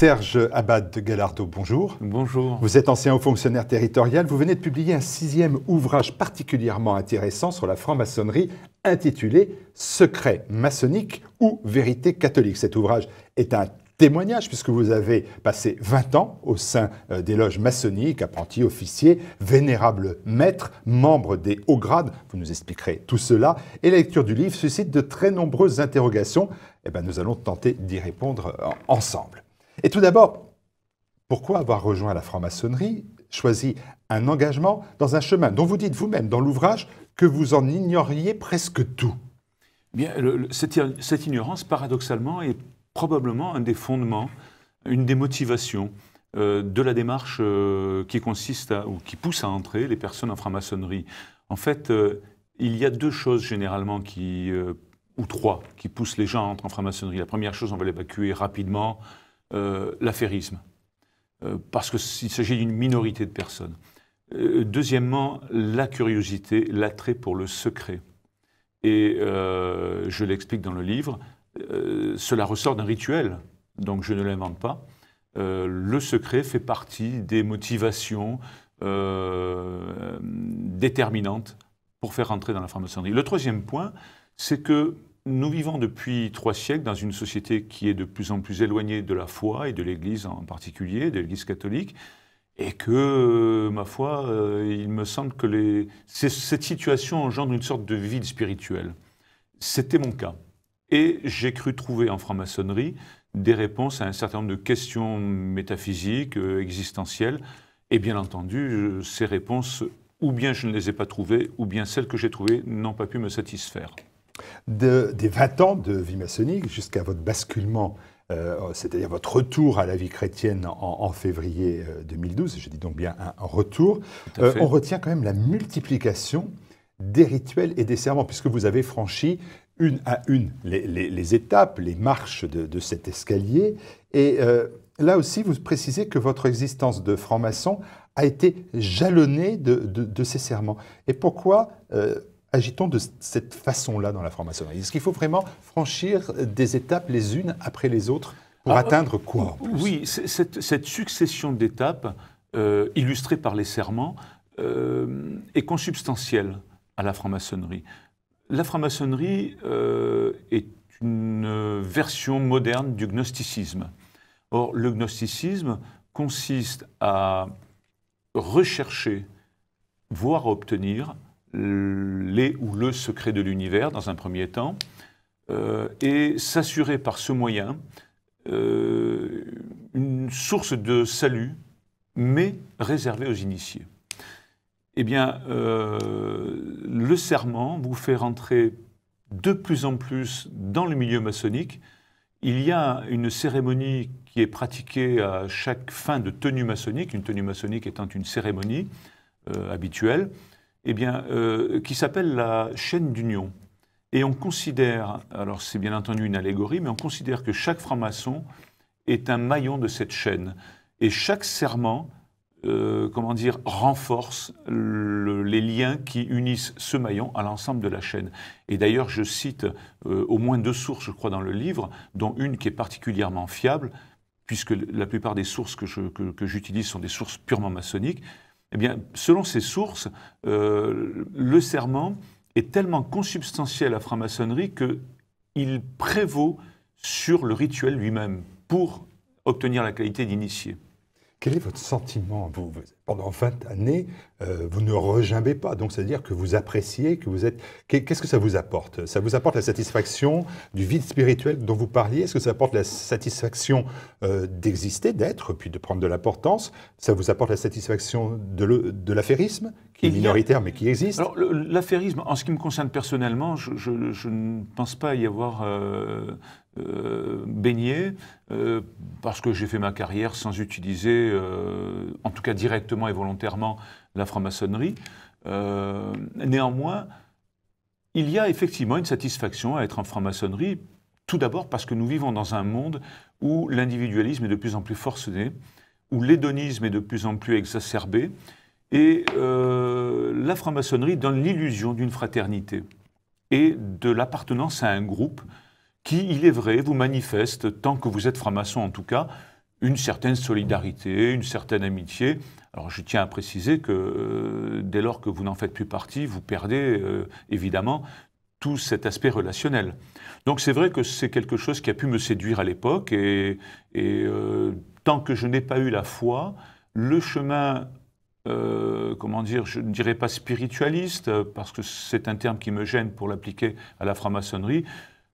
Serge Abad de Gallardo, bonjour. Bonjour. Vous êtes ancien haut fonctionnaire territorial. Vous venez de publier un sixième ouvrage particulièrement intéressant sur la franc-maçonnerie intitulé Secret maçonnique ou vérité catholique. Cet ouvrage est un témoignage, puisque vous avez passé 20 ans au sein euh, des loges maçonniques, apprenti officiers, vénérable maître, membre des hauts grades, vous nous expliquerez tout cela, et la lecture du livre suscite de très nombreuses interrogations, et eh bien nous allons tenter d'y répondre euh, ensemble. Et tout d'abord, pourquoi avoir rejoint la franc-maçonnerie choisi un engagement dans un chemin dont vous dites vous-même dans l'ouvrage que vous en ignoriez presque tout Bien, cette, ignorance, paradoxalement, est probablement un des fondements, une des motivations euh, de la démarche euh, qui consiste à, ou qui pousse à entrer les personnes en franc-maçonnerie. En fait, euh, il y a deux choses généralement qui, ou trois, qui poussent les gens à entrer en franc-maçonnerie. La première chose, on va l'évacuer rapidement, euh, l'affairisme, euh, parce qu'il s'agit d'une minorité de personnes. Euh, deuxièmement, la curiosité, l'attrait pour le secret. Et je l'explique dans le livre, cela ressort d'un rituel, donc je ne l'invente pas. le secret fait partie des motivations déterminantes pour faire rentrer dans la franc-maçonnerie. Le troisième point, c'est que nous vivons depuis trois siècles dans une société qui est de plus en plus éloignée de la foi et de l'Église en particulier, de l'Église catholique, et que, euh, ma foi, euh, il me semble que cette situation engendre une sorte de vide spirituel. C'était mon cas. Et j'ai cru trouver en franc-maçonnerie des réponses à un certain nombre de questions métaphysiques, euh, existentielles, et bien entendu, ces réponses, ou bien je ne les ai pas trouvées, ou bien celles que j'ai trouvées n'ont pas pu me satisfaire de, des 20 ans de vie maçonnique jusqu'à votre basculement euh, c'est-à-dire votre retour à la vie chrétienne en, février 2012, euh, je dis donc bien un retour, euh, on retient quand même la multiplication des rituels et des serments, puisque vous avez franchi une à une les, étapes, les marches de, cet escalier. Et là aussi, vous précisez que votre existence de franc-maçon a été jalonnée de, de, ces serments. Et pourquoi agitons de cette façon-là dans la franc-maçonnerie Est-ce qu'il faut vraiment franchir des étapes les unes après les autres pour ah, atteindre quoi Oui, cette, succession d'étapes, euh, illustrée par les serments, euh, est consubstantielle à la franc-maçonnerie. La franc-maçonnerie euh, est une version moderne du gnosticisme. Or, le gnosticisme consiste à rechercher, voire obtenir, les ou le secret de l'univers dans un premier temps, euh, et s'assurer par ce moyen euh, une source de salut, mais réservée aux initiés. Eh bien, euh, le serment vous fait rentrer de plus en plus dans le milieu maçonnique. Il y a une cérémonie qui est pratiquée à chaque fin de tenue maçonnique, une tenue maçonnique étant une cérémonie habituelle, eh bien, euh, qui s'appelle la chaîne d'union. Et on considère, alors c'est bien entendu une allégorie, mais on considère que chaque franc-maçon est un maillon de cette chaîne. Et chaque serment, euh, comment dire, renforce les liens qui unissent ce maillon à l'ensemble de la chaîne. Et d'ailleurs, je cite euh, au moins deux sources, je crois, dans le livre, dont une qui est particulièrement fiable, puisque la plupart des sources que j'utilise sont des sources purement maçonniques. Eh bien, selon ces sources, euh, le serment est tellement consubstantiel à la franc-maçonnerie qu'il prévaut sur le rituel lui-même pour obtenir la qualité d'initié. Quel est votre sentiment, vous, pendant 20 années, euh, vous ne regimbez pas. Donc, c'est-à-dire que vous appréciez, que vous êtes. Qu'est-ce que ça vous apporte Ça vous apporte la satisfaction du vide spirituel dont vous parliez Est-ce que ça apporte la satisfaction euh, d'exister, d'être, puis de prendre de l'importance Ça vous apporte la satisfaction de l'affairisme qui est minoritaire mais qui existe. Alors l'affairisme, en ce qui me concerne personnellement, je, ne pense pas y avoir euh, euh, baigné euh, parce que j'ai fait ma carrière sans utiliser, en tout cas directement et volontairement, la franc-maçonnerie. néanmoins, il y a effectivement une satisfaction à être en franc-maçonnerie, tout d'abord parce que nous vivons dans un monde où l'individualisme est de plus en plus forcené, où l'hédonisme est de plus en plus exacerbé, et euh, la franc-maçonnerie donne l'illusion d'une fraternité et de l'appartenance à un groupe qui, il est vrai, vous manifeste, tant que vous êtes franc-maçon en tout cas, une certaine solidarité, une certaine amitié. Alors je tiens à préciser que euh, dès lors que vous n'en faites plus partie, vous perdez euh, évidemment tout cet aspect relationnel. Donc c'est vrai que c'est quelque chose qui a pu me séduire à l'époque et, et tant que je n'ai pas eu la foi, le chemin euh, comment dire, je ne dirais pas spiritualiste, euh, parce que c'est un terme qui me gêne pour l'appliquer à la franc-maçonnerie,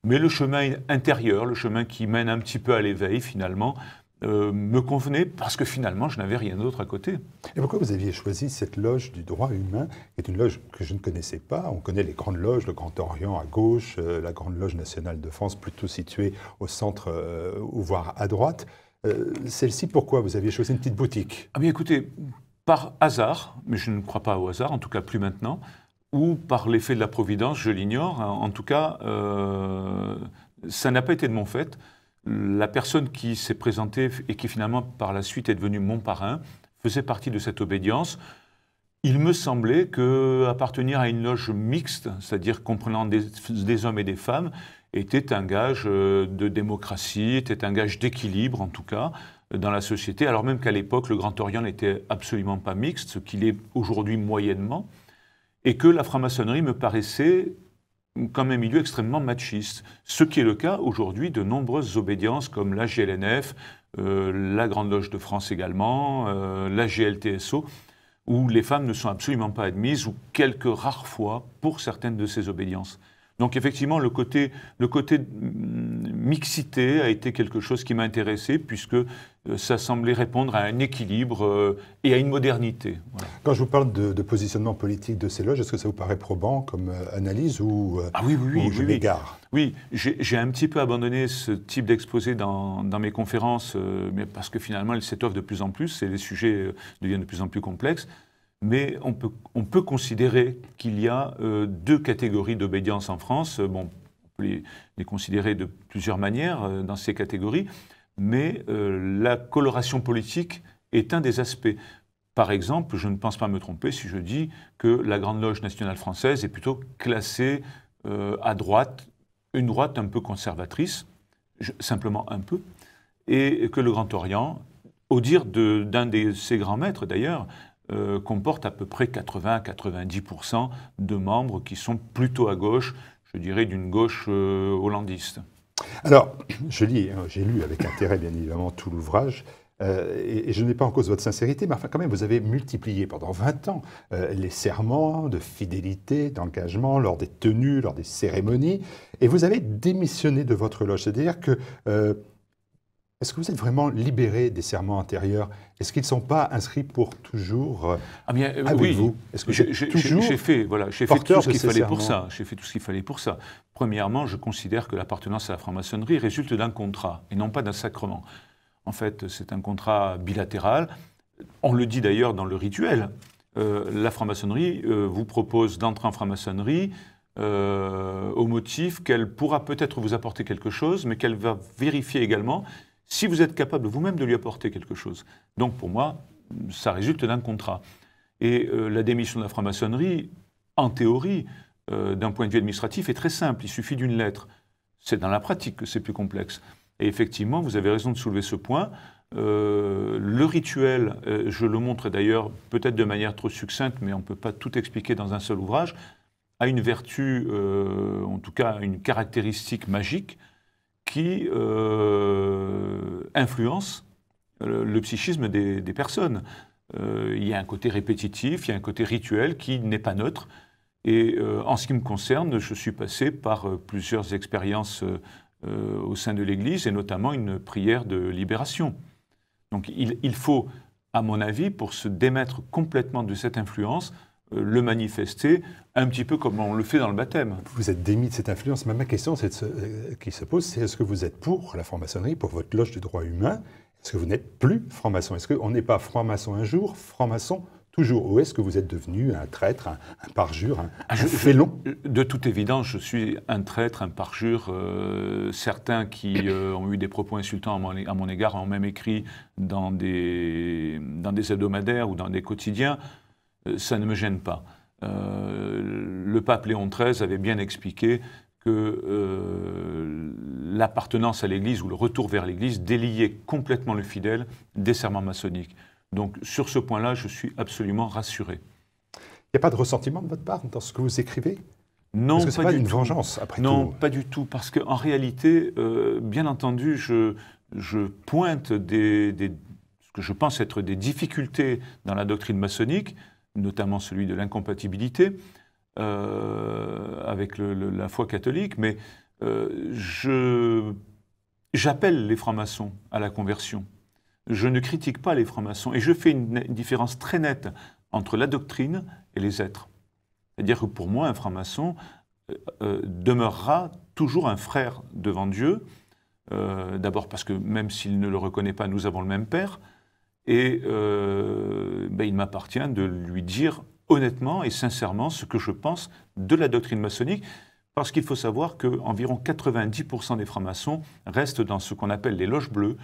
mais le chemin intérieur, le chemin qui mène un petit peu à l'éveil finalement, euh, me convenait parce que finalement je n'avais rien d'autre à côté. Et pourquoi vous aviez choisi cette loge du droit humain, qui est une loge que je ne connaissais pas On connaît les grandes loges, le Grand Orient à gauche, la Grande Loge nationale de France plutôt située au centre, ou voire à droite. celle-ci, pourquoi vous aviez choisi une petite boutique Ah bien écoutez, par hasard, mais je ne crois pas au hasard, en tout cas plus maintenant, ou par l'effet de la Providence, je l'ignore. Hein. En tout cas, euh, ça n'a pas été de mon fait. La personne qui s'est présentée et qui finalement par la suite est devenue mon parrain faisait partie de cette obédience. Il me semblait que appartenir à une loge mixte, c'est-à-dire comprenant des, hommes et des femmes, était un gage euh, de démocratie, était un gage d'équilibre en tout cas dans la société, alors même qu'à l'époque, le Grand Orient n'était absolument pas mixte, ce qu'il est aujourd'hui moyennement, et que la franc-maçonnerie me paraissait comme un milieu extrêmement machiste, ce qui est le cas aujourd'hui de nombreuses obédiences comme la GLNF, euh, la Grande Loge de France également, euh, la GLTSO, où les femmes ne sont absolument pas admises, ou quelques rares fois pour certaines de ces obédiences. Donc effectivement, le côté, mm, mixité a été quelque chose qui m'a intéressé puisque euh, ça semblait répondre à un équilibre euh, et à une modernité. Quand je vous parle de, positionnement politique de ces loges, est-ce que ça vous paraît probant comme euh, analyse ou, ah oui, oui, je Oui, j'ai un petit peu abandonné ce type d'exposé dans, mes conférences, mais parce que finalement, il s'étoffe de plus en plus et les sujets deviennent de plus en plus complexes mais on peut, on peut considérer qu'il y a euh, deux catégories d'obédience en France. Bon, on peut les, considérer de plusieurs manières euh, dans ces catégories, mais euh, la coloration politique est un des aspects. Par exemple, je ne pense pas me tromper si je dis que la Grande Loge nationale française est plutôt classée à droite, une droite un peu conservatrice, simplement un peu, et que le Grand Orient, au dire d'un de ses grands maîtres d'ailleurs, euh, comporte à peu près 80-90% de membres qui sont plutôt à gauche, je dirais d'une gauche euh, hollandiste. Alors, je lis, hein, j'ai lu avec intérêt bien évidemment tout l'ouvrage. Euh, et, je n'ai pas en cause votre sincérité, mais enfin, quand même, vous avez multiplié pendant 20 ans les serments de fidélité, d'engagement, lors des tenues, lors des cérémonies, et vous avez démissionné de votre loge. C'est-à-dire que est-ce que vous êtes vraiment libéré des serments antérieurs Est-ce qu'ils ne sont pas inscrits pour toujours euh, ah bien, euh, avec oui. vous est que j'ai fait voilà, j'ai fait tout ce qu'il fallait pour ça. J'ai fait tout ce qu'il fallait pour ça. Premièrement, je considère que l'appartenance à la franc-maçonnerie résulte d'un contrat et non pas d'un sacrement. En fait, c'est un contrat bilatéral. On le dit d'ailleurs dans le rituel. Euh, la franc-maçonnerie vous propose d'entrer en franc-maçonnerie au motif qu'elle pourra peut-être vous apporter quelque chose, mais qu'elle va vérifier également si vous êtes capable vous-même de lui apporter quelque chose. Donc pour moi, ça résulte d'un contrat. Et euh, la démission de la franc-maçonnerie, en théorie, euh, d'un point de vue administratif, est très simple. Il suffit d'une lettre. C'est dans la pratique que c'est plus complexe. Et effectivement, vous avez raison de soulever ce point. Euh, le rituel, je le montre d'ailleurs peut-être de manière trop succincte, mais on ne peut pas tout expliquer dans un seul ouvrage, a une vertu, en tout cas une caractéristique magique, qui euh, influence le, psychisme des, personnes. Euh, il y a un côté répétitif, il y a un côté rituel qui n'est pas neutre. Et euh, en ce qui me concerne, je suis passé par euh, plusieurs expériences au sein de l'Église, et notamment une prière de libération. Donc il faut, à mon avis, pour se démettre complètement de cette influence, euh, le manifester, un petit peu comme on le fait dans le baptême. Vous êtes démis de cette influence, mais ma question euh, qui se pose, c'est est-ce que vous êtes pour la franc-maçonnerie, pour votre loge des droits humains Est-ce que vous n'êtes plus franc-maçon Est-ce qu'on n'est pas franc-maçon un jour, franc-maçon toujours Ou est-ce que vous êtes devenu un traître, un, parjure, ah, je, félon De toute évidence, je suis un traître, un parjure. Euh, certains qui ont eu des propos insultants à mon, égard ont même écrit dans des hebdomadaires ou dans des quotidiens euh, ça ne me gêne pas. Euh, le pape Léon XIII avait bien expliqué que euh, l'appartenance à l'Église ou le retour vers l'Église déliait complètement le fidèle des serments maçonniques. Donc sur ce point-là, je suis absolument rassuré. Il n'y a pas de ressentiment de votre part dans ce que vous écrivez Non, pas, du une tout. vengeance après non, tout. Non, pas du tout, parce qu'en réalité, bien entendu, je, pointe des, ce que je pense être des difficultés dans la doctrine maçonnique notamment celui de l'incompatibilité euh, avec la foi catholique, mais euh, j'appelle les francs-maçons à la conversion. Je ne critique pas les francs-maçons et je fais une, différence très nette entre la doctrine et les êtres. C'est-à-dire que pour moi, un franc-maçon euh, demeurera toujours un frère devant Dieu, d'abord parce que même s'il ne le reconnaît pas, nous avons le même Père, et euh, ben, il m'appartient de lui dire honnêtement et sincèrement ce que je pense de la doctrine maçonnique, parce qu'il faut savoir qu'environ 90% des francs-maçons restent dans ce qu'on appelle les loges bleues,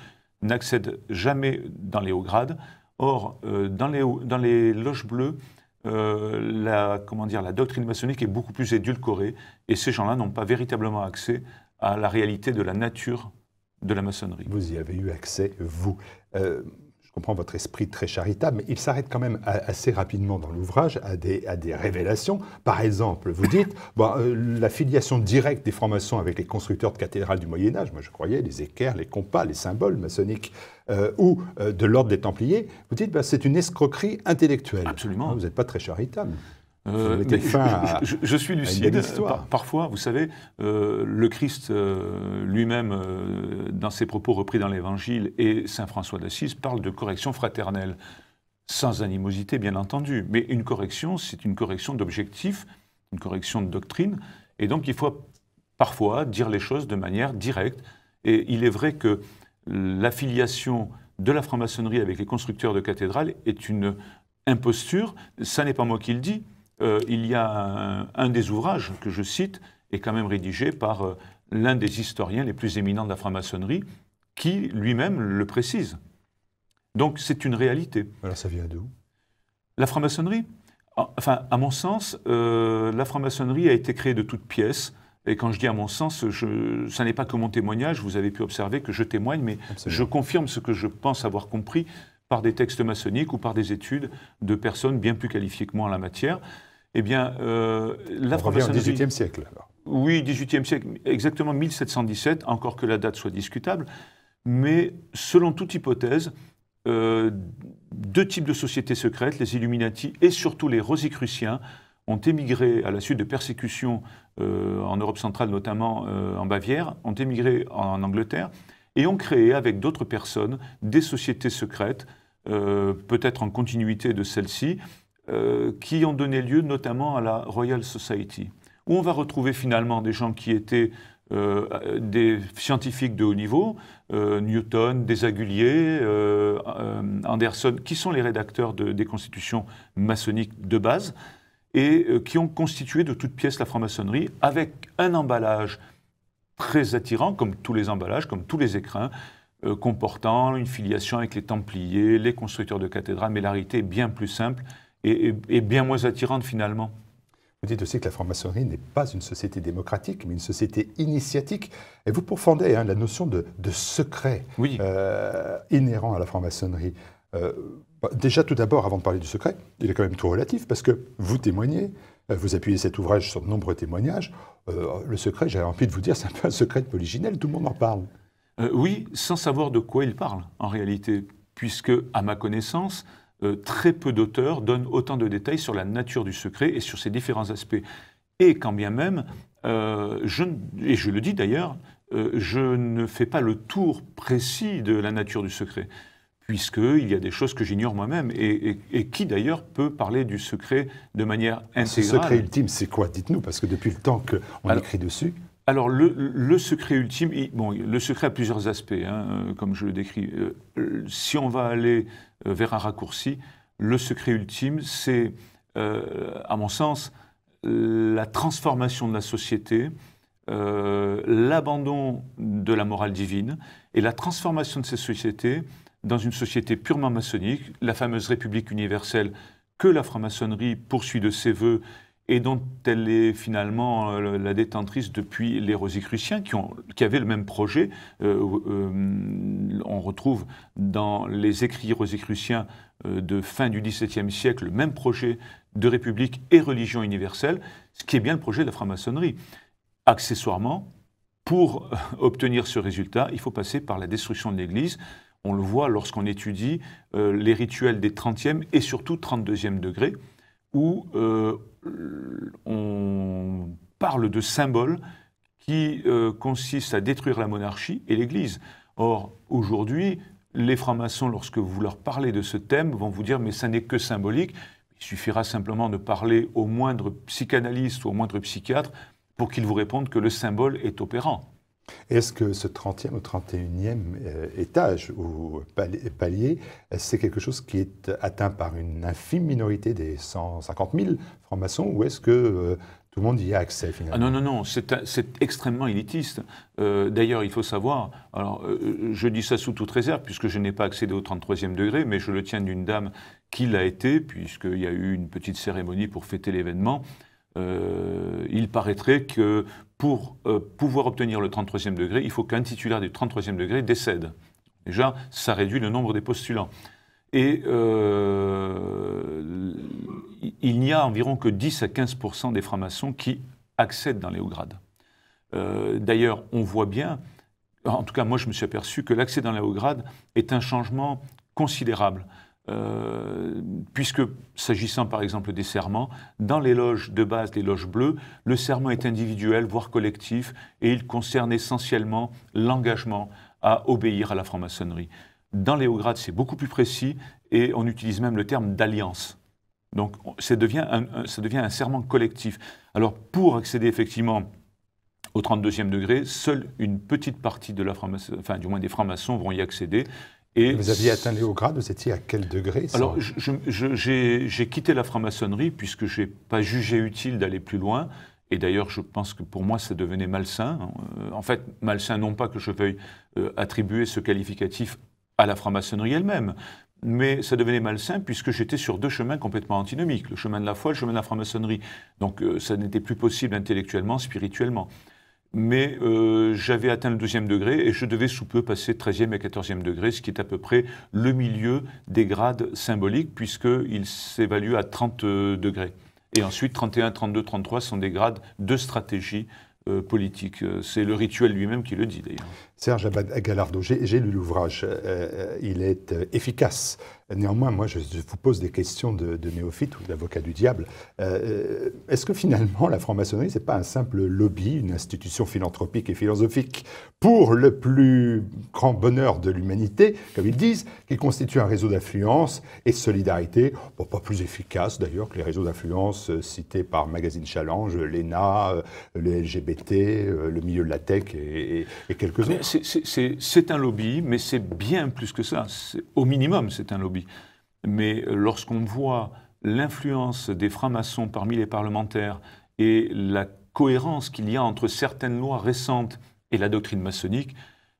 n'accèdent jamais dans les hauts grades. Or, euh, dans, les, dans, les, loges bleues, euh, la, comment dire, la doctrine maçonnique est beaucoup plus édulcorée et ces gens-là n'ont pas véritablement accès à la réalité de la nature de la maçonnerie. Vous y avez eu accès, vous je comprends votre esprit très charitable, mais il s'arrête quand même assez rapidement dans l'ouvrage à des, à des, révélations. Par exemple, vous dites euh, la filiation directe des francs-maçons avec les constructeurs de cathédrales du Moyen Âge, moi je croyais les équerres, les compas, les symboles maçonniques, euh, ou euh, de l'ordre des Templiers, vous dites ben, c'est une escroquerie intellectuelle. Absolument. Hein, vous n'êtes pas très charitable. Euh, je, suis lucide. parfois, vous savez, euh, le Christ euh, lui-même, dans ses propos repris dans l'Évangile, et saint François d'Assise parle de correction fraternelle, sans animosité, bien entendu. Mais une correction, c'est une correction d'objectif, une correction de doctrine, et donc il faut parfois dire les choses de manière directe. Et il est vrai que l'affiliation de la franc-maçonnerie avec les constructeurs de cathédrales est une imposture. Ça n'est pas moi qui le dis. Euh, il y a un, des ouvrages que je cite est quand même rédigé par euh, l'un des historiens les plus éminents de la franc-maçonnerie, qui lui-même le précise. Donc c'est une réalité. Alors ça vient d'où La franc-maçonnerie Enfin, à mon sens, euh, la franc-maçonnerie a été créée de toutes pièces. Et quand je dis à mon sens, je, ça n'est pas que mon témoignage, vous avez pu observer que je témoigne, mais je confirme ce que je pense avoir compris par des textes maçonniques ou par des études de personnes bien plus qualifiées que moi en la matière. Eh bien, euh, la franc-maçonnerie. au XVIIIe siècle, alors. Oui, XVIIIe siècle, exactement 1717, encore que la date soit discutable. Mais selon toute hypothèse, euh, deux types de sociétés secrètes, les Illuminati et surtout les Rosicruciens, ont émigré à la suite de persécutions euh, en Europe centrale, notamment euh, en Bavière, ont émigré en Angleterre et ont créé avec d'autres personnes des sociétés secrètes, peut-être en continuité de celles-ci, euh, qui ont donné lieu notamment à la Royal Society, où on va retrouver finalement des gens qui étaient euh, des scientifiques de haut niveau, euh, Newton, Desaguliers, Anderson, qui sont les rédacteurs des constitutions maçonniques de base, et qui ont constitué de toutes pièces la franc-maçonnerie avec un emballage très attirant, comme tous les emballages, comme tous les écrins, comportant une filiation avec les Templiers, les constructeurs de cathédrales, mais la est bien plus simple et, bien moins attirante finalement. Vous dites aussi que la franc-maçonnerie n'est pas une société démocratique, mais une société initiatique. Et vous pourfendez hein, la notion de, secret euh, inhérent à la franc-maçonnerie. Euh, bah, déjà, tout d'abord, avant de parler du secret, il est quand même tout relatif, parce que vous témoignez, euh, vous appuyez cet ouvrage sur de nombreux témoignages. le secret, j'avais envie de vous dire, c'est un peu un secret de tout le monde en parle. oui, sans savoir de quoi il parle, en réalité, puisque, à ma connaissance, euh, très peu d'auteurs donnent autant de détails sur la nature du secret et sur ses différents aspects. Et quand bien même, euh, je, et je le dis d'ailleurs, euh, je ne fais pas le tour précis de la nature du secret, puisqu'il y a des choses que j'ignore moi-même. Et, qui d'ailleurs peut parler du secret de manière intégrale Le secret ultime, c'est quoi Dites-nous, parce que depuis le temps qu'on écrit dessus. Alors, le, secret ultime, bon, le secret a plusieurs aspects, hein, comme je le décris. si on va aller euh, vers un raccourci. Le secret ultime, c'est, euh, à mon sens, la transformation de la société, euh, l'abandon de la morale divine et la transformation de ces sociétés dans une société purement maçonnique, la fameuse République universelle que la franc-maçonnerie poursuit de ses voeux et dont elle est finalement la détentrice depuis les Rosicruciens qui, ont, avaient le même projet on retrouve dans les écrits rosicruciens euh, de fin du XVIIe siècle le même projet de république et religion universelle, ce qui est bien le projet de la franc-maçonnerie. Accessoirement, pour euh, obtenir ce résultat, il faut passer par la destruction de l'Église. On le voit lorsqu'on étudie euh, les rituels des 30e et surtout 32e degrés, où on parle de symboles qui consistent à détruire la monarchie et l'Église. Or, aujourd'hui, les francs-maçons, lorsque vous leur parlez de ce thème, vont vous dire mais ça n'est que symbolique. Il suffira simplement de parler au moindre psychanalyste ou au moindre psychiatre pour qu'ils vous répondent que le symbole est opérant. Est-ce que ce 30e ou 31e euh, étage ou palier, c'est quelque chose qui est atteint par une infime minorité des 150 000 francs-maçons ou est-ce que euh, tout le monde y a accès ah, finalement. non, non, non, c'est extrêmement élitiste. Euh, d'ailleurs, il faut savoir, alors euh, euh, je dis ça sous toute réserve, puisque je n'ai pas accédé au 33e degré, mais je le tiens d'une dame qui l'a été, puisqu'il y a eu une petite cérémonie pour fêter l'événement. il paraîtrait que pour pouvoir obtenir le 33e degré, il faut qu'un titulaire du 33e degré décède. Déjà, ça réduit le nombre des postulants. Et il n'y a environ que 10 à 15 des francs-maçons qui accèdent dans les hauts grades. Euh, d'ailleurs, on voit bien, en tout cas moi je me suis aperçu que l'accès dans les hauts grades est un changement considérable. Euh, puisque, s'agissant par exemple des serments, dans les loges de base, les loges bleues, le serment est individuel, voire collectif, et il concerne essentiellement l'engagement à obéir à la franc-maçonnerie. Dans les hauts grades, c'est beaucoup plus précis, et on utilise même le terme d'alliance. Donc ça devient un, ça devient un serment collectif. Alors pour accéder effectivement au 32e degré, seule une petite partie de la du moins des francs-maçons vont y accéder. Et vous aviez atteint le hauts grades, vous étiez à quel degré Alors, j'ai quitté la franc-maçonnerie puisque je n'ai pas jugé utile d'aller plus loin. Et d'ailleurs, je pense que pour moi, ça devenait malsain. Euh, en fait, malsain non pas que je veuille euh, attribuer ce qualificatif à la franc-maçonnerie elle-même, mais ça devenait malsain puisque j'étais sur deux chemins complètement antinomiques, le chemin de la foi, et le chemin de la franc-maçonnerie. Donc euh, ça n'était plus possible intellectuellement, spirituellement. Mais euh, j'avais atteint le deuxième degré et je devais sous peu passer 13e et 14e degré, ce qui est à peu près le milieu des grades symboliques puisqu'ils s'évaluent à 30 euh, degrés. Et ensuite, 31, 32, 33 sont des grades de stratégie euh, politique. Euh, c'est le rituel lui-même qui le dit d'ailleurs. Serge Galardo, j'ai lu l'ouvrage, euh, il est efficace. Néanmoins, moi, je vous pose des questions de, de néophyte ou d'avocat du diable. Euh, euh, est-ce que finalement, la franc-maçonnerie, ce n'est pas un simple lobby, une institution philanthropique et philosophique pour le plus grand bonheur de l'humanité, comme ils disent, qui constitue un réseau d'influence et de solidarité, pas plus efficace d'ailleurs que les réseaux d'influence euh, cités par Magazine Challenge, l'ENA, le LGBT, le milieu de la tech et, et quelques autres C'est un lobby, mais c'est bien plus que ça. Au minimum, c'est un lobby. Mais lorsqu'on voit l'influence des francs-maçons parmi les parlementaires et la cohérence qu'il y a entre certaines lois récentes et la doctrine maçonnique,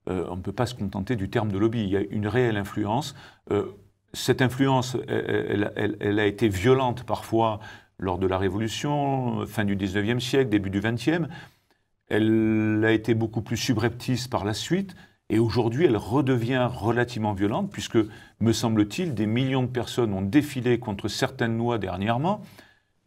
euh, on ne peut pas se contenter du terme de lobby. Il y a une réelle influence. Euh, cette influence, elle, a été violente parfois lors de la Révolution, fin du 19e siècle, début du 20e. Elle a été beaucoup plus subreptice par la suite. Et aujourd'hui, elle redevient relativement violente, puisque, me semble-t-il, des millions de personnes ont défilé contre certaines lois dernièrement,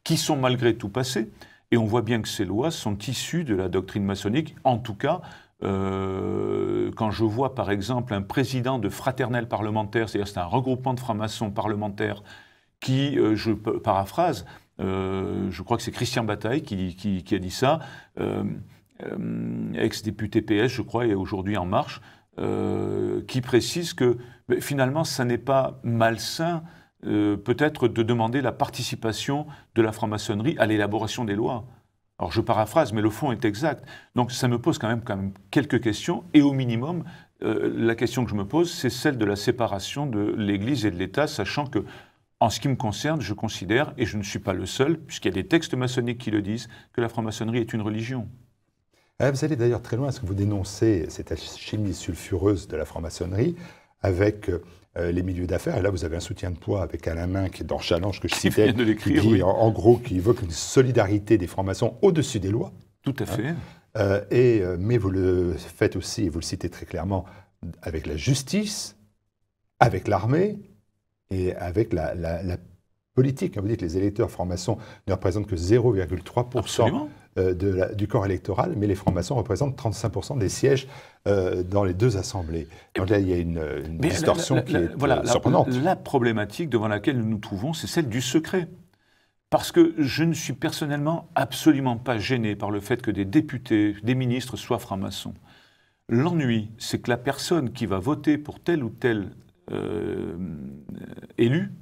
qui sont malgré tout passées. Et on voit bien que ces lois sont issues de la doctrine maçonnique, en tout cas euh, quand je vois par exemple un président de fraternelle parlementaire, c'est-à-dire c'est un regroupement de francs-maçons parlementaires qui, euh, je paraphrase, euh, je crois que c'est Christian Bataille qui, qui a dit ça, ex-député PS, je crois, et aujourd'hui En Marche, euh, qui précise que ben, finalement, ça n'est pas malsain euh, peut-être de demander la participation de la franc-maçonnerie à l'élaboration des lois. Alors je paraphrase, mais le fond est exact. Donc ça me pose quand même, quand même quelques questions, et au minimum, euh, la question que je me pose, c'est celle de la séparation de l'Église et de l'État, sachant que, en ce qui me concerne, je considère, et je ne suis pas le seul, puisqu'il y a des textes maçonniques qui le disent, que la franc-maçonnerie est une religion. Ah, vous allez d'ailleurs très loin, parce que vous dénoncez cette chimie sulfureuse de la franc-maçonnerie avec euh, les milieux d'affaires. Et là, vous avez un soutien de poids avec Alain Main, qui est dans Challenge, que je citais, de qui en, gros, qui évoque une solidarité des francs-maçons au-dessus des lois. Tout à hein. fait. Euh, et, euh, mais vous le faites aussi, et vous le citez très clairement, avec la justice, avec l'armée et avec la, la politique. Vous dites que les électeurs francs-maçons ne représentent que 0,3% euh, du corps électoral, mais les francs-maçons représentent 35% des sièges euh, dans les deux assemblées. Donc là, il y a une, distorsion qui est euh, voilà, surprenante. la problématique devant laquelle nous nous trouvons, c'est celle du secret. Parce que je ne suis personnellement absolument pas gêné par le fait que des députés, des ministres soient francs-maçons. L'ennui, c'est que la personne qui va voter pour tel ou tel élu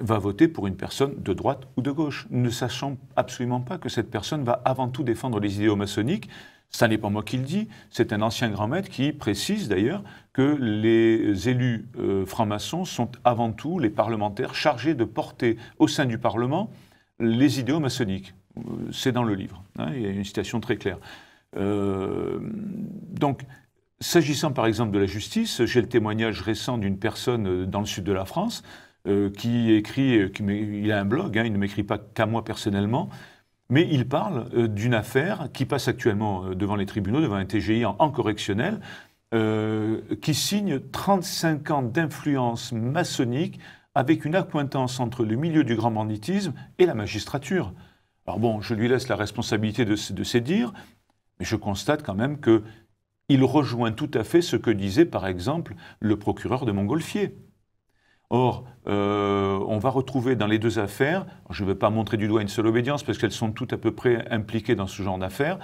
va voter pour une personne de droite ou de gauche, ne sachant absolument pas que cette personne va avant tout défendre les idéaux maçonniques. Ça n'est pas moi qui le dis, c'est un ancien grand maître qui précise d'ailleurs que les élus euh, francs-maçons sont avant tout les parlementaires chargés de porter au sein du Parlement les idéaux maçonniques. Euh, c'est dans le livre, hein, il y a une citation très claire. Euh, donc, s'agissant par exemple de la justice, j'ai le témoignage récent d'une personne dans le sud de la France euh, qui écrit, euh, il a un blog, hein, il ne m'écrit pas qu'à moi personnellement, mais il parle euh, d'une affaire qui passe actuellement devant les tribunaux, devant un TGI en, correctionnel, qui signe 35 ans d'influence maçonnique avec une accointance entre le milieu du grand banditisme et la magistrature. Alors bon, je lui laisse la responsabilité de, de ses dires, mais je constate quand même que il rejoint tout à fait ce que disait par exemple le procureur de Montgolfier. Or, euh, on va retrouver dans les deux affaires, je ne vais pas montrer du doigt une seule obédience parce qu'elles sont toutes à peu près impliquées dans ce genre d'affaires,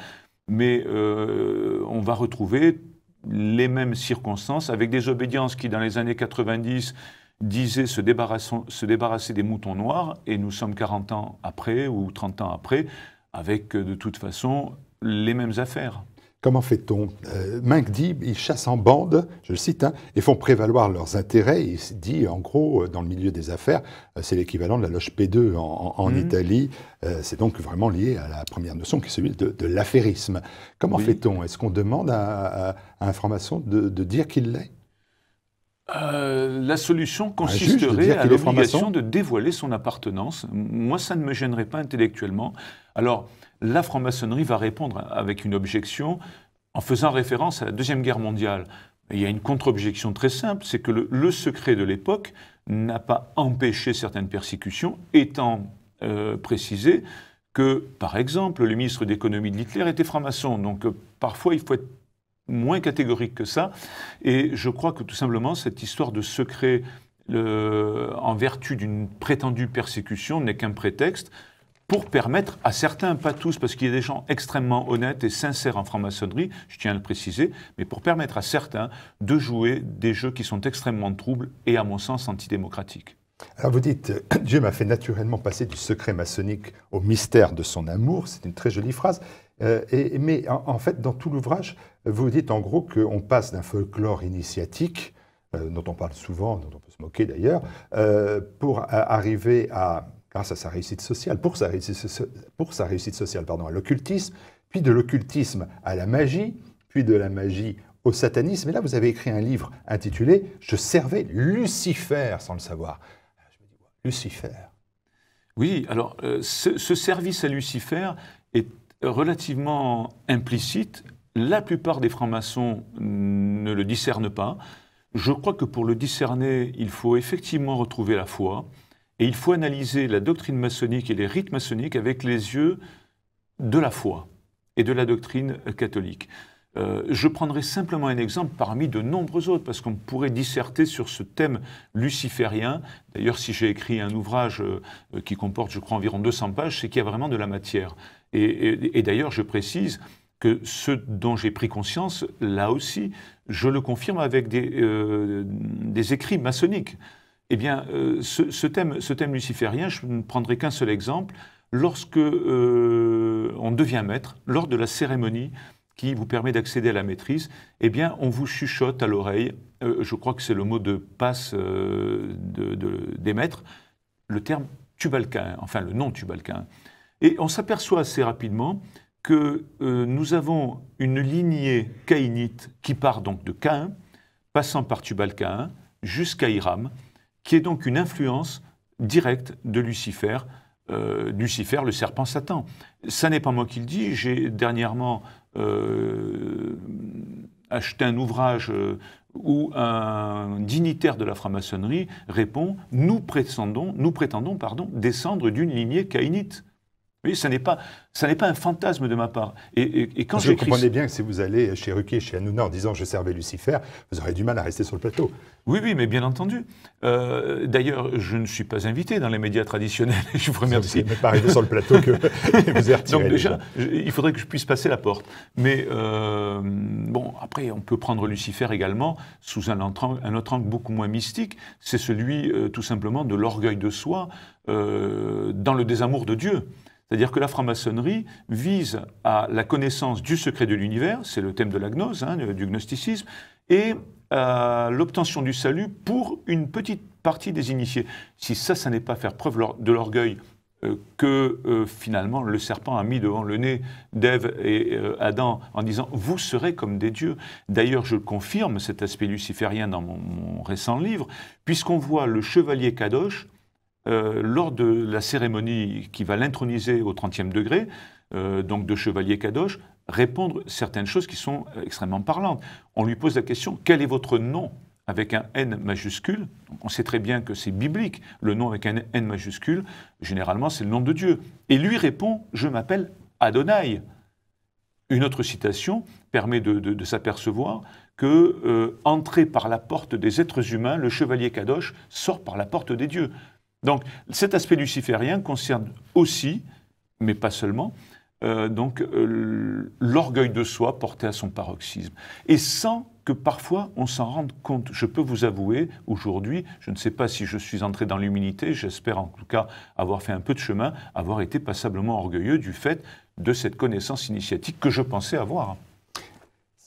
mais euh, on va retrouver les mêmes circonstances avec des obédiences qui, dans les années 90, disaient se débarrasser des moutons noirs, et nous sommes 40 ans après ou 30 ans après, avec de toute façon les mêmes affaires. Comment fait-on euh, Mink dit ils chassent en bande, je le cite, hein, et font prévaloir leurs intérêts. Il dit, en gros, euh, dans le milieu des affaires, euh, c'est l'équivalent de la loge P2 en, mmh. Italie. Euh, c'est donc vraiment lié à la première notion qui est celui de, l'affairisme. Comment fait-on Est-ce qu'on demande à, un franc-maçon de dire qu'il l'est euh, la solution ah, consisterait à l'obligation de dévoiler son appartenance. Moi, ça ne me gênerait pas intellectuellement. Alors, la franc-maçonnerie va répondre avec une objection en faisant référence à la Deuxième Guerre mondiale. il y a une contre-objection très simple, c'est que le, secret de l'époque n'a pas empêché certaines persécutions, étant euh, précisé que, par exemple, le ministre d'économie de Hitler était franc-maçon. Donc, euh, parfois, il faut être moins catégorique que ça. Et je crois que tout simplement, cette histoire de secret le, en vertu d'une prétendue persécution n'est qu'un prétexte pour permettre à certains, pas tous, parce qu'il y a des gens extrêmement honnêtes et sincères en franc-maçonnerie, je tiens à le préciser, mais pour permettre à certains de jouer des jeux qui sont extrêmement troubles et, à mon sens, antidémocratiques. Alors vous dites, Dieu m'a fait naturellement passer du secret maçonnique au mystère de son amour, c'est une très jolie phrase. Euh, mais en, fait, dans tout l'ouvrage, vous dites en gros qu'on passe d'un folklore initiatique, euh, dont on parle souvent, dont on peut se moquer d'ailleurs, euh, pour arriver à, grâce à sa réussite sociale, pour sa réussite, pour sa réussite sociale, pardon, à l'occultisme, puis de l'occultisme à la magie, puis de la magie au satanisme. Et là, vous avez écrit un livre intitulé Je servais Lucifer sans le savoir. Ah, je me dis, Lucifer. Oui, alors ce, ce, service à Lucifer est relativement implicite. La plupart des francs-maçons ne le discernent pas. Je crois que pour le discerner, il faut effectivement retrouver la foi et il faut analyser la doctrine maçonnique et les rites maçonniques avec les yeux de la foi et de la doctrine catholique. Euh, je prendrai simplement un exemple parmi de nombreux autres, parce qu'on pourrait disserter sur ce thème luciférien. D'ailleurs, si j'ai écrit un ouvrage euh, qui comporte, je crois, environ 200 pages, c'est qu'il y a vraiment de la matière. Et, d'ailleurs, je précise que ce dont j'ai pris conscience, là aussi, je le confirme avec des, euh, écrits maçonniques. Eh bien, euh, ce, thème, ce thème luciférien, je ne prendrai qu'un seul exemple. Lorsque euh, on devient maître, lors de la cérémonie qui vous permet d'accéder à la maîtrise, eh bien, on vous chuchote à l'oreille, je crois que c'est le mot de passe des maîtres, le terme tubalcain, enfin le nom tubalcain. Et on s'aperçoit assez rapidement que euh, nous avons une lignée caïnite qui part donc de Caïn, passant par Tubal-Caïn jusqu'à Hiram, qui est donc une influence directe de Lucifer, euh, Lucifer, le serpent Satan. Ça n'est pas moi qui le dis, j'ai dernièrement euh, acheté un ouvrage où un dignitaire de la franc-maçonnerie répond Nous prétendons, nous prétendons pardon, descendre d'une lignée caïnite. Oui, ça n'est pas, ça n'est pas un fantasme de ma part. Et, quand je comprenez bien que si vous allez chez Ruquier, chez Hanouna, en disant je servais Lucifer, vous aurez du mal à rester sur le plateau. Oui, oui, mais bien entendu. Euh, d'ailleurs, je ne suis pas invité dans les médias traditionnels. je vous remercie. pas arrivé sur le plateau que vous êtes Donc déjà, il faudrait que je puisse passer la porte. Mais euh, bon, après, on peut prendre Lucifer également sous un, un autre angle beaucoup moins mystique. C'est celui, euh, tout simplement, de l'orgueil de soi dans le désamour de Dieu. C'est-à-dire que la franc-maçonnerie vise à la connaissance du secret de l'univers, c'est le thème de la gnose, hein, du gnosticisme, et à l'obtention du salut pour une petite partie des initiés. Si ça, ça n'est pas faire preuve de l'orgueil euh, que euh, finalement le serpent a mis devant le nez d'Ève et euh, Adam en disant Vous serez comme des dieux. D'ailleurs, je confirme cet aspect luciférien dans mon, récent livre, puisqu'on voit le chevalier Kadosh euh, lors de la cérémonie qui va l'introniser au 30e degré, euh, donc de chevalier Kadosh, répondre certaines choses qui sont extrêmement parlantes. On lui pose la question quel est votre nom avec un N majuscule On sait très bien que c'est biblique, le nom avec un N majuscule, généralement c'est le nom de Dieu. Et lui répond je m'appelle Adonai. Une autre citation permet de, s'apercevoir que, euh, entré par la porte des êtres humains, le chevalier Kadosh sort par la porte des dieux. Donc cet aspect luciférien concerne aussi, mais pas seulement, euh, donc euh, l'orgueil de soi porté à son paroxysme. Et sans que parfois on s'en rende compte. Je peux vous avouer, aujourd'hui, je ne sais pas si je suis entré dans l'humilité, j'espère en tout cas avoir fait un peu de chemin, avoir été passablement orgueilleux du fait de cette connaissance initiatique que je pensais avoir.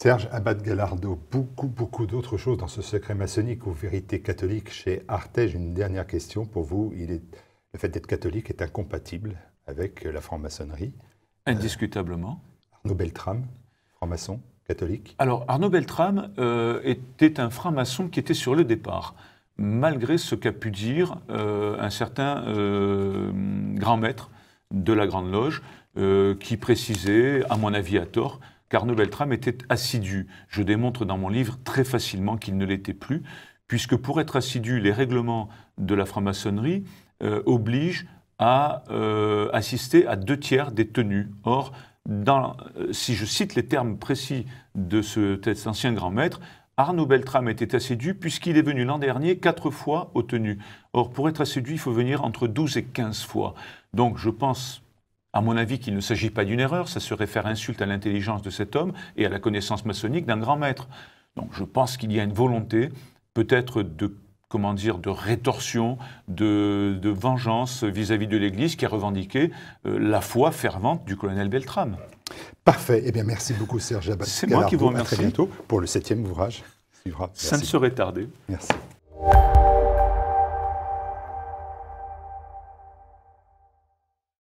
Serge Abad-Gallardo, beaucoup, beaucoup d'autres choses dans ce secret maçonnique ou vérité catholique. chez Artege. Une dernière question pour vous. est, le fait d'être catholique est incompatible avec la franc-maçonnerie euh, Indiscutablement. Arnaud Beltrame, franc-maçon catholique Alors, Arnaud Beltram euh, était un franc-maçon qui était sur le départ, malgré ce qu'a pu dire euh, un certain grand maître de la Grande Loge, qui précisait, à mon avis à tort, qu'Arnaud Beltrame était assidu. Je démontre dans mon livre très facilement qu'il ne l'était plus, puisque pour être assidu, les règlements de la franc-maçonnerie euh, obligent à euh, assister à deux tiers des tenues. Or, euh, si je cite les termes précis de cet ancien grand maître, Arnaud Beltrame était assidu puisqu'il est venu l'an dernier quatre fois aux tenues. Or, pour être assidu, il faut venir entre 12 et 15 fois. Donc, je pense à mon avis, qu'il ne s'agit pas d'une erreur, ça serait faire insulte à l'intelligence de cet homme et à la connaissance maçonnique d'un grand maître. Donc je pense qu'il y a une volonté, peut-être de comment dire, de rétorsion, de, vengeance vis-à-vis de l'Église qui a revendiqué euh, la foi fervente du colonel Beltrame. Parfait. Eh bien, merci beaucoup, Serge Abad. C'est moi qui vous remercie. bientôt pour le septième ouvrage. Ça ne serait tardé. Merci.